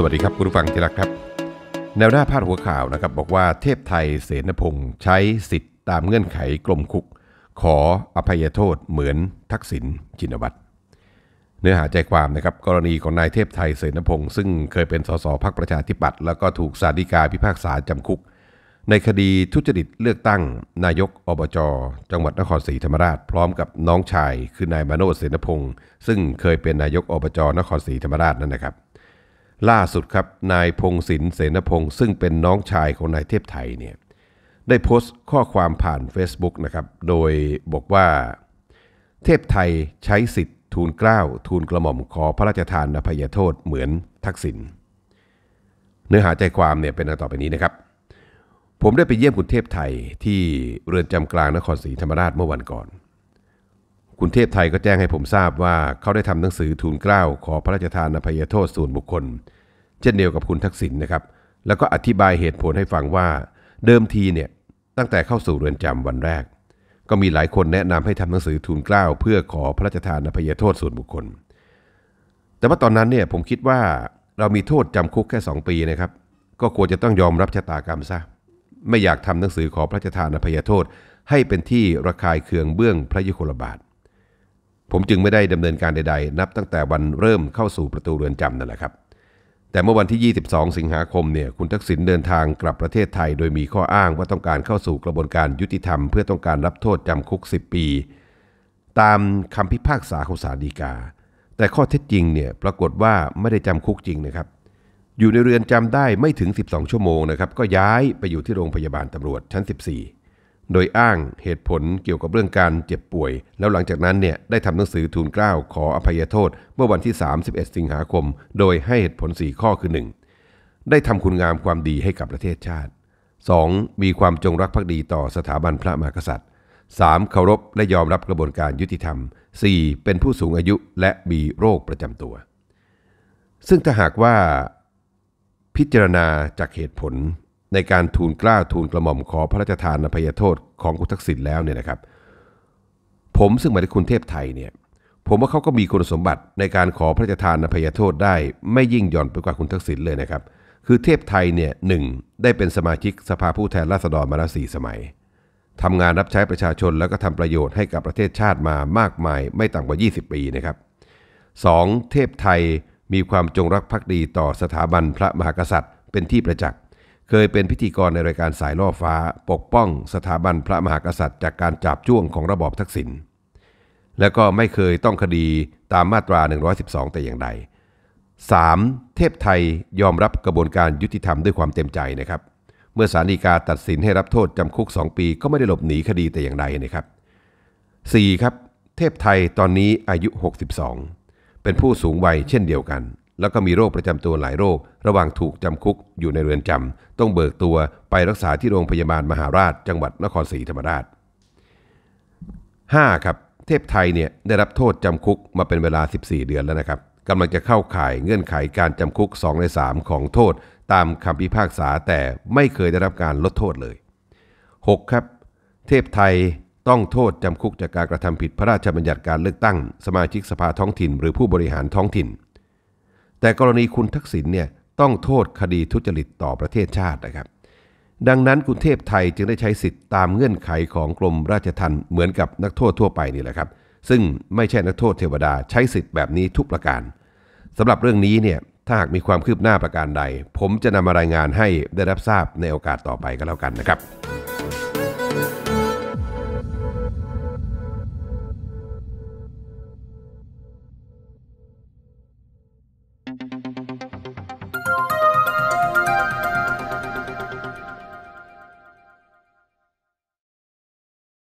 สวัสดีครับคุณผู้ฟังที่รักครับ แนวหน้าพาดหัวข่าวนะครับบอกว่าเทพไทยเสนพงษ์ใช้สิทธิ์ตามเงื่อนไขกลมคุก ขออภัยโทษเหมือนทักษิณชินวัตรเนื้อหาใจความนะครับกรณีของนายเทพไทยเสนพงษ์ซึ่งเคยเป็นสสพักประชาธิปัตย์แล้วก็ถูกสาธิกาพิพากษาจำคุก ในคดีทุจริตเลือกตั้งนายกอบจจังหวัดนครศรีธรรมราช พร้อมกับน้องชายคือนายมโนเสนพงษ์ซึ่งเคยเป็นนายกอบจนครศรีธรรมราชนั่นนะครับล่าสุดครับ นายพงศินเสนพงศ์ซึ่งเป็นน้องชายของนายเทพไทย เนี่ย ได้โพสต์ข้อความผ่าน Facebook นะครับ โดยบอกว่า เทพไทยใช้สิทธิ์ทูลเกล้าทูลกระหม่อมขอพระราชทานอภัยโทษเหมือนทักษิณ เนื้อหาใจความเนี่ยเป็นต่อไปนี้นะครับ ผมได้ไปเยี่ยมคุณเทพไทยที่เรือนจำกลางนครศรีธรรมราชเมื่อวันก่อนคุณเทพไทยก็แจ้งให้ผมทราบว่าเขาได้ทำหนังสือทูลเกล้าขอพระราชทานอภัยโทษส่วนบุคคล เช่นเดียวกับคุณทักษิณนนะครับ แล้วก็อธิบายเหตุผลให้ฟังว่าเดิมทีเนี่ยตั้งแต่เข้าสู่เรือนจำวันแรก ก็มีหลายคนแนะนำให้ทำหนังสือทูลเกล้า เพื่อขอพระราชทานอภัยโทษส่วนบุคคล แต่ว่าตอนนั้นเนี่ยผมคิดว่าเรามีโทษจำคุกแค่ 2 ปีนะครับก็ควรจะต้องยอมรับชะตากรรมซะไม่อยากทำหนังสือขอพระราชทานอภัยโทษให้เป็นที่ระคายเคืองเบื้องพระยุคลบาทผมจึงไม่ได้ดำเนินการใดๆ นับตั้งแต่วันเริ่มเข้าสู่ประตูเรือนจำนั่นแหละครับ แต่เมื่อวันที่ 22 สิงหาคมเนี่ยคุณทักษิณเดินทางกลับประเทศไทยโดยมีข้ออ้างว่าต้องการเข้าสู่กระบวนการยุติธรรม เพื่อต้องการรับโทษจำคุก 10 ปีตามคำพิพากษาของศาลฎีกา แต่ข้อเท็จจริงเนี่ยปรากฏว่าไม่ได้จำคุกจริงนะครับอยู่ในเรือนจำได้ไม่ถึง 12 ชั่วโมงนะครับก็ย้ายไปอยู่ที่โรงพยาบาลตำรวจชั้น14โดยอ้างเหตุผลเกี่ยวกับเรื่องการเจ็บป่วย แล้วหลังจากนั้นเนี่ย ได้ทำหนังสือทูลเกล้าขออภัยโทษเมื่อวันที่ 31 สิงหาคม โดยให้เหตุผล 4 ข้อคือ 1. ได้ทำคุณงามความดีให้กับประเทศชาติ 2. มีความจงรักภักดีต่อสถาบันพระมหากษัตริย์ 3. เคารพและยอมรับกระบวนการยุติธรรม 4. เป็นผู้สูงอายุและมีโรคประจำตัว ซึ่งถ้าหากว่า พิจารณาจากเหตุผลในการทูลกล้าทูลกระหม่อมขอพระราชทานอภัยโทษของคุณทักษิณแล้วเนี่ยนะครับ ผมซึ่งมาจากคุณเทพไทยเนี่ย ผมว่าเขาก็มีคุณสมบัติในการขอพระราชทานอภัยโทษได้ไม่ยิ่งหย่อนไปกว่าคุณทักษิณเลยนะครับ คือเทพไทยเนี่ยหนึ่งได้เป็นสมาชิกสภาผู้แทนราษฎรมาแล้วสี่สมัย ทำงานรับใช้ประชาชนแล้วก็ทำประโยชน์ให้กับประเทศชาติมามากมายไม่ต่ำกว่า 20ปีนะครับ 2. เทพไทยมีความจงรักภักดีต่อสถาบันพระมหากษัตริย์ เป็นที่ประจักษ์เคยเป็นพิธีกรในรายการสายล่อฟ้าปกป้องสถาบันพระมหากษัตริย์ จากการจับจ้วงของระบอบทักษิณและก็ไม่เคยต้องคดีตามมาตรา 112 แต่อย่างใด 3. เทพไทยยอมรับกระบวนการยุติธรรมด้วยความเต็มใจนะครับ เมื่อศาลฎีกาตัดสินให้รับโทษจำคุก 2 ปีก็ไม่ได้หลบหนีคดีแต่อย่างใดนะครับ 4. ครับเทพไทยตอนนี้อายุ 62 เป็นผู้สูงวัยเช่นเดียวกันแล้วก็มีโรคประจำตัวหลายโรค ระหว่างถูกจำคุกอยู่ในเรือนจำ ต้องเบิกตัวไปรักษาที่โรงพยาบาลมหาราช จังหวัดนครศรีธรรมราช 5. ครับเทพไทยเนี่ยได้รับโทษจำคุกมาเป็นเวลา 14 เดือนแล้วนะครับกำลังจะเข้าข่ายเงื่อนไขการจำคุก 2 ใน 3 ของโทษตามคำพิพากษาแต่ไม่เคยได้รับการลดโทษเลย 6. ครับ เทพไทยต้องโทษจำคุกจากการกระทำผิดพระราชบัญญัติการเลือกตั้งสมาชิกสภาท้องถิ่น หรือผู้บริหารท้องถิ่นแต่กรณีคุณทักษิณเนี่ยต้องโทษคดีทุจริตต่อประเทศชาตินะครับ ดังนั้นคุณเทพไทยจึงได้ใช้สิทธิ์ตามเงื่อนไขของกรมราชทัณฑ์เหมือนกับนักโทษทั่วไปนี่แหละครับ ซึ่งไม่ใช่นักโทษเทวดาใช้สิทธิ์แบบนี้ทุกประการ สำหรับเรื่องนี้เนี่ยถ้าหากมีความคืบหน้าประการใด ผมจะนำมารายงานให้ได้รับทราบในโอกาสต่อไปก็แล้วกันนะครับ